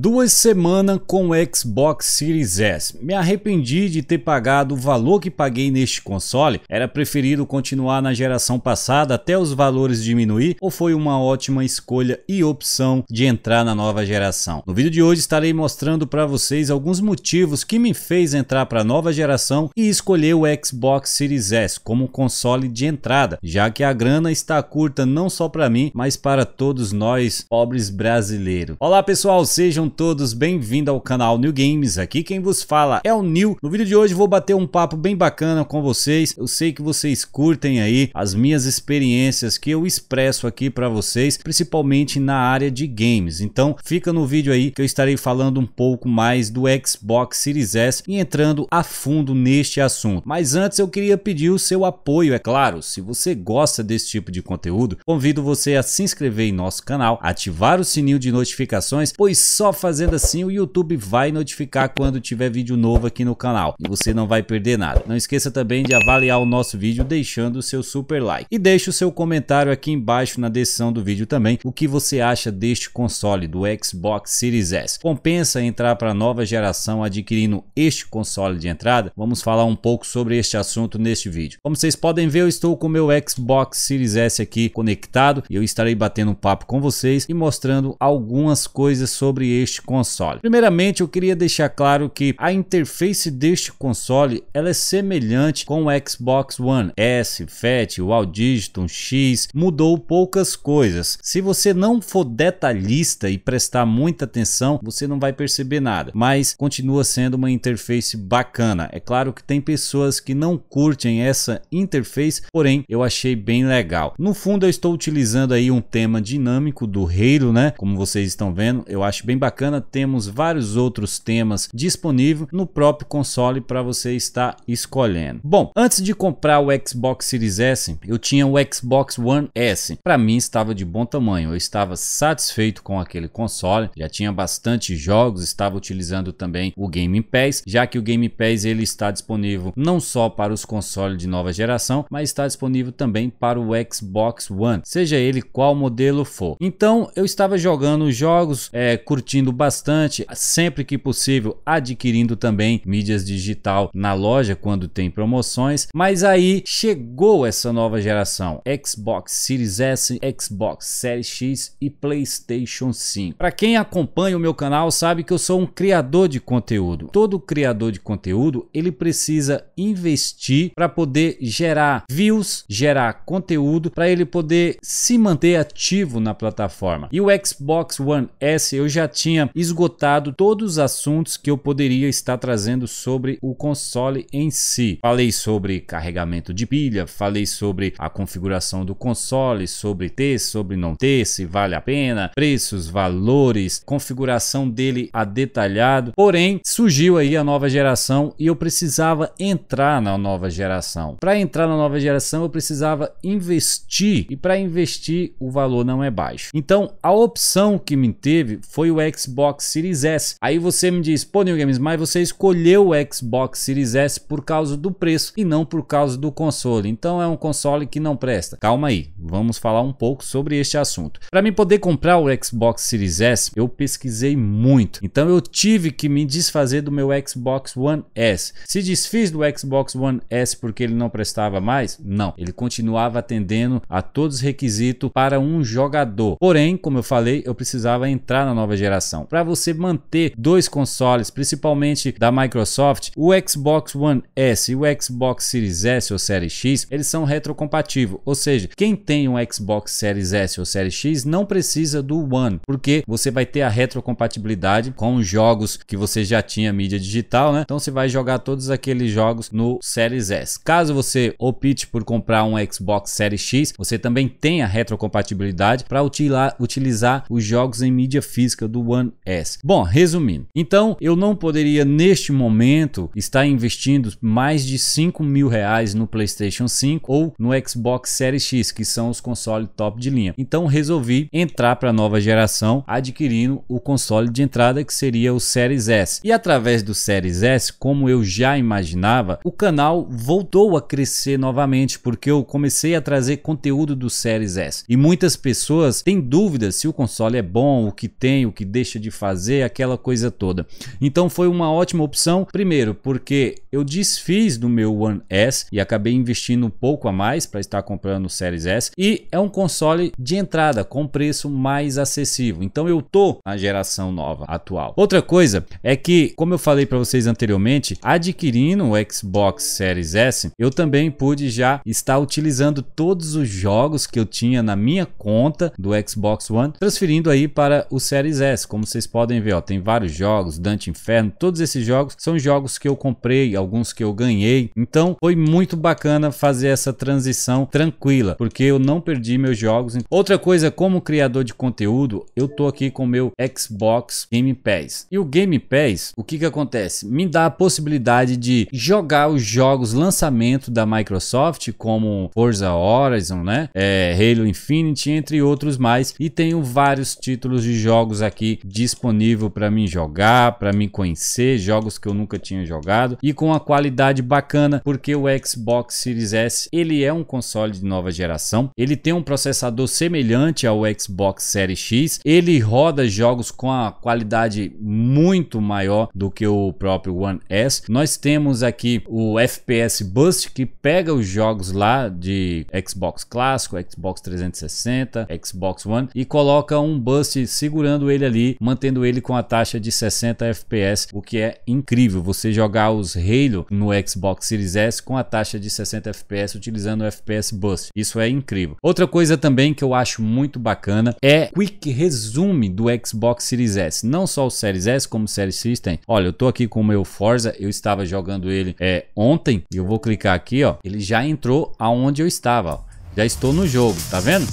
Duas semanas com o Xbox Series S. Me arrependi de ter pagado o valor que paguei neste console. Era preferido continuar na geração passada até os valores diminuir ou foi uma ótima escolha e opção de entrar na nova geração? No vídeo de hoje estarei mostrando para vocês alguns motivos que me fez entrar para a nova geração e escolher o Xbox Series S como console de entrada, já que a grana está curta não só para mim, mas para todos nós pobres brasileiros. Olá pessoal, sejam todos bem-vindos ao canal New Games. Aqui quem vos fala é o New. No vídeo de hoje vou bater um papo bem bacana com vocês. Eu sei que vocês curtem aí as minhas experiências que eu expresso aqui para vocês, principalmente na área de games. Então fica no vídeo aí que eu estarei falando um pouco mais do Xbox Series S e entrando a fundo neste assunto. Mas antes eu queria pedir o seu apoio, é claro. Se você gosta desse tipo de conteúdo, convido você a se inscrever em nosso canal, ativar o sininho de notificações, pois só fazendo assim, o YouTube vai notificar quando tiver vídeo novo aqui no canal e você não vai perder nada. Não esqueça também de avaliar o nosso vídeo deixando o seu super like. E deixe o seu comentário aqui embaixo na descrição do vídeo também o que você acha deste console do Xbox Series S. Compensa entrar para a nova geração adquirindo este console de entrada? Vamos falar um pouco sobre este assunto neste vídeo. Como vocês podem ver, eu estou com o meu Xbox Series S aqui conectado e eu estarei batendo um papo com vocês e mostrando algumas coisas sobre este deste console. Primeiramente, eu queria deixar claro que a interface deste console ela é semelhante com o Xbox One S, FAT, Wall Digiton, X, mudou poucas coisas. Se você não for detalhista e prestar muita atenção, você não vai perceber nada, mas continua sendo uma interface bacana. É claro que tem pessoas que não curtem essa interface, porém eu achei bem legal. No fundo eu estou utilizando aí um tema dinâmico do Halo, né? Como vocês estão vendo, eu acho bem bacana bacana, temos vários outros temas disponível no próprio console para você estar escolhendo. Bom, antes de comprar o Xbox Series S, eu tinha o Xbox One S. Para mim estava de bom tamanho, eu estava satisfeito com aquele console, já tinha bastante jogos, estava utilizando também o Game Pass, já que o Game Pass ele está disponível não só para os consoles de nova geração, mas está disponível também para o Xbox One, seja ele qual modelo for. Então eu estava jogando jogos, é, curtindo bastante, sempre que possível, adquirindo também mídias digital na loja quando tem promoções. Mas aí chegou essa nova geração: Xbox Series S, Xbox Series X e PlayStation 5. Para quem acompanha o meu canal, sabe que eu sou um criador de conteúdo. Todo criador de conteúdo ele precisa investir para poder gerar views, gerar conteúdo, para ele poder se manter ativo na plataforma. E o Xbox One S eu já tinha tinha esgotado todos os assuntos que eu poderia estar trazendo sobre o console em si. Falei sobre carregamento de pilha, falei sobre a configuração do console, sobre ter, sobre não ter, se vale a pena, preços, valores, configuração dele a detalhado. Porém, surgiu aí a nova geração e eu precisava entrar na nova geração. Para entrar na nova geração, eu precisava investir e para investir o valor não é baixo. Então, a opção que me teve foi o Xbox Xbox Series S. Aí você me diz, pô, New Games, mas você escolheu o Xbox Series S por causa do preço e não por causa do console. Então é um console que não presta. Calma aí, vamos falar um pouco sobre este assunto. Para mim poder comprar o Xbox Series S, eu pesquisei muito. Então eu tive que me desfazer do meu Xbox One S. Se desfiz do Xbox One S porque ele não prestava mais? Não, ele continuava atendendo a todos os requisitos para um jogador. Porém, como eu falei, eu precisava entrar na nova geração geração. Para você manter dois consoles, principalmente da Microsoft, o Xbox One S e o Xbox Series S ou Series X, eles são retrocompatíveis, ou seja, quem tem um Xbox Series S ou Series X não precisa do One, porque você vai ter a retrocompatibilidade com os jogos que você já tinha mídia digital, né? Então você vai jogar todos aqueles jogos no Series S. Caso você opte por comprar um Xbox Series X, você também tem a retrocompatibilidade para utilizar os jogos em mídia física do One One S. Bom, resumindo, então eu não poderia neste momento estar investindo mais de 5 mil reais no PlayStation 5 ou no Xbox Series X, que são os consoles top de linha. Então resolvi entrar para a nova geração adquirindo o console de entrada que seria o Series S. E através do Series S, como eu já imaginava, o canal voltou a crescer novamente porque eu comecei a trazer conteúdo do Series S. E muitas pessoas têm dúvidas se o console é bom, o que tem, o que deixa deixa de fazer, aquela coisa toda. Então foi uma ótima opção, primeiro, porque eu desfiz do meu One S e acabei investindo um pouco a mais para estar comprando o Series S e é um console de entrada com preço mais acessível. Então eu tô na geração nova atual. Outra coisa é que, como eu falei para vocês anteriormente, adquirindo o Xbox Series S, eu também pude já estar utilizando todos os jogos que eu tinha na minha conta do Xbox One, transferindo aí para o Series S, como vocês podem ver, ó, tem vários jogos, Dante Inferno, todos esses jogos são jogos que eu comprei, alguns que eu ganhei. Então foi muito bacana fazer essa transição tranquila, porque eu não perdi meus jogos. Outra coisa, como criador de conteúdo, eu tô aqui com o meu Xbox Game Pass. E o Game Pass, o que que acontece? Me dá a possibilidade de jogar os jogos lançamento da Microsoft, como Forza Horizon, né? É, Halo Infinite, entre outros mais. E tenho vários títulos de jogos aqui disponível para mim jogar, para mim conhecer jogos que eu nunca tinha jogado e com a qualidade bacana, porque o Xbox Series S, ele é um console de nova geração, ele tem um processador semelhante ao Xbox Series X, ele roda jogos com a qualidade muito maior do que o próprio One S. Nós temos aqui o FPS Boost que pega os jogos lá de Xbox clássico, Xbox 360, Xbox One e coloca um boost segurando ele ali mantendo ele com a taxa de 60 FPS, o que é incrível. Você jogar os Halo no Xbox Series S com a taxa de 60 FPS utilizando o FPS Boost. Isso é incrível. Outra coisa também que eu acho muito bacana é Quick Resume do Xbox Series S. Não só o Series S, como o Series System. Olha, eu tô aqui com o meu Forza, eu estava jogando ele é, ontem, e eu vou clicar aqui, ó. Ele já entrou aonde eu estava, ó. Já estou no jogo, tá vendo?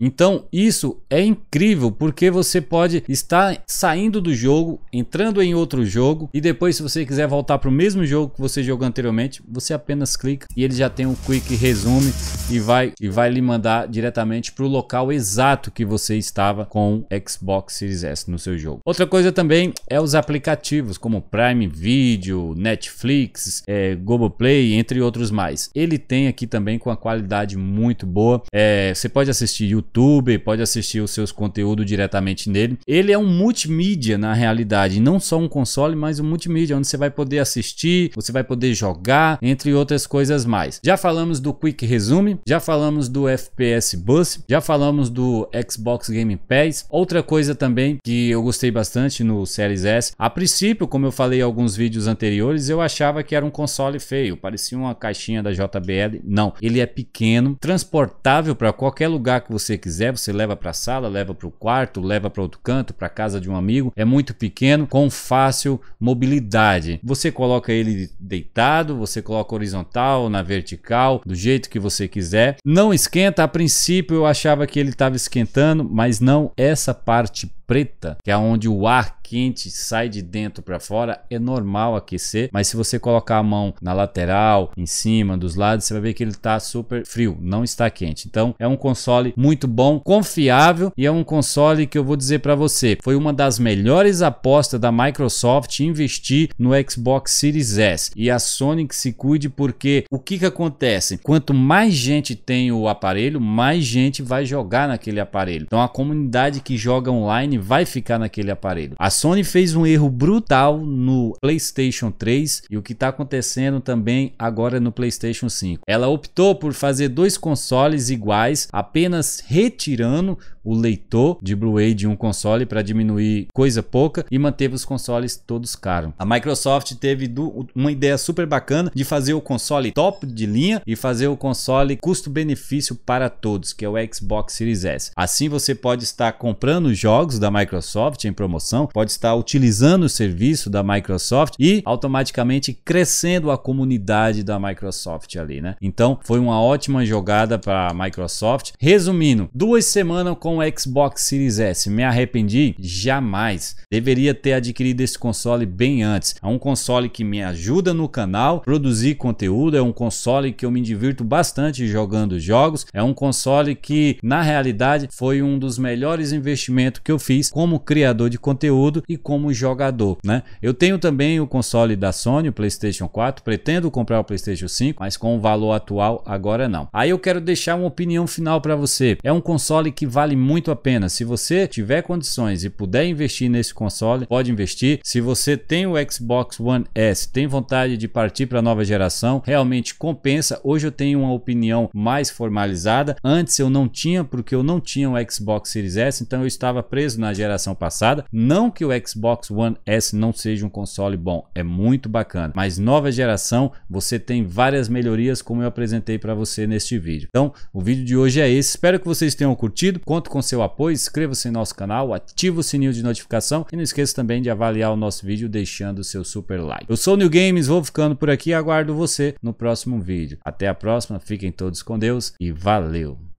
Então isso é incrível porque você pode estar saindo do jogo, entrando em outro jogo e depois se você quiser voltar para o mesmo jogo que você jogou anteriormente, você apenas clica e ele já tem um quick resume e vai, e vai lhe mandar diretamente para o local exato que você estava com o Xbox Series S no seu jogo. Outra coisa também é os aplicativos como Prime Video, Netflix, é, Globoplay, entre outros mais. Ele tem aqui também com a qualidade muito boa. É, você pode assistir YouTube YouTube, pode assistir os seus conteúdos diretamente nele. Ele é um multimídia na realidade, não só um console, mas um multimídia onde você vai poder assistir, você vai poder jogar, entre outras coisas mais. Já falamos do Quick Resume, já falamos do FPS Bus, já falamos do Xbox Game Pass. Outra coisa também que eu gostei bastante no Series S, a princípio, como eu falei em alguns vídeos anteriores, eu achava que era um console feio, parecia uma caixinha da JBL. Não, ele é pequeno, transportável para qualquer lugar que você você quiser, você leva para a sala, leva para o quarto, leva para outro canto, para casa de um amigo. É muito pequeno, com fácil mobilidade. Você coloca ele deitado, você coloca horizontal, na vertical, do jeito que você quiser. Não esquenta, a princípio eu achava que ele estava esquentando, mas não essa parte preta, que é onde o ar quente sai de dentro para fora, é normal aquecer, mas se você colocar a mão na lateral, em cima, dos lados, você vai ver que ele está super frio, não está quente. Então é um console muito bom, confiável e é um console que eu vou dizer para você, foi uma das melhores apostas da Microsoft investir no Xbox Series S. E a Sony que se cuide porque o que que acontece? Quanto mais gente tem o aparelho, mais gente vai jogar naquele aparelho. Então a comunidade que joga online Sony vai ficar naquele aparelho. A Sony fez um erro brutal no PlayStation 3 e o que está acontecendo também agora no PlayStation 5. Ela optou por fazer dois consoles iguais, apenas retirando o leitor de Blu-ray de um console para diminuir coisa pouca e manteve os consoles todos caros. A Microsoft teve do, uma ideia super bacana de fazer o console top de linha e fazer o console custo-benefício para todos, que é o Xbox Series S. Assim você pode estar comprando jogos da Microsoft em promoção, pode estar utilizando o serviço da Microsoft e automaticamente crescendo a comunidade da Microsoft ali, né? Então foi uma ótima jogada para a Microsoft. Resumindo, duas semanas com o Xbox Series S, me arrependi? Jamais. Deveria ter adquirido esse console bem antes. É um console que me ajuda no canal, produzir conteúdo, é um console que eu me divirto bastante jogando jogos, é um console que na realidade foi um dos melhores investimentos que eu fiz fiz como criador de conteúdo e como jogador, né? Eu tenho também o console da Sony, o PlayStation 4, pretendo comprar o PlayStation 5, mas com o valor atual agora não. Aí eu quero deixar uma opinião final para você. É um console que vale muito a pena. Se você tiver condições e puder investir nesse console, pode investir. Se você tem o Xbox One S, tem vontade de partir para a nova geração, realmente compensa. Hoje eu tenho uma opinião mais formalizada. Antes eu não tinha, porque eu não tinha o Xbox Series S, então eu estava preso na geração passada. Não que o Xbox One S não seja um console bom, é muito bacana, mas nova geração você tem várias melhorias como eu apresentei para você neste vídeo. Então, o vídeo de hoje é esse. Espero que vocês tenham curtido. Conto com seu apoio, inscreva-se em nosso canal, ativa o sininho de notificação e não esqueça também de avaliar o nosso vídeo deixando o seu super like. Eu sou o New Games, vou ficando por aqui e aguardo você no próximo vídeo. Até a próxima, fiquem todos com Deus e valeu!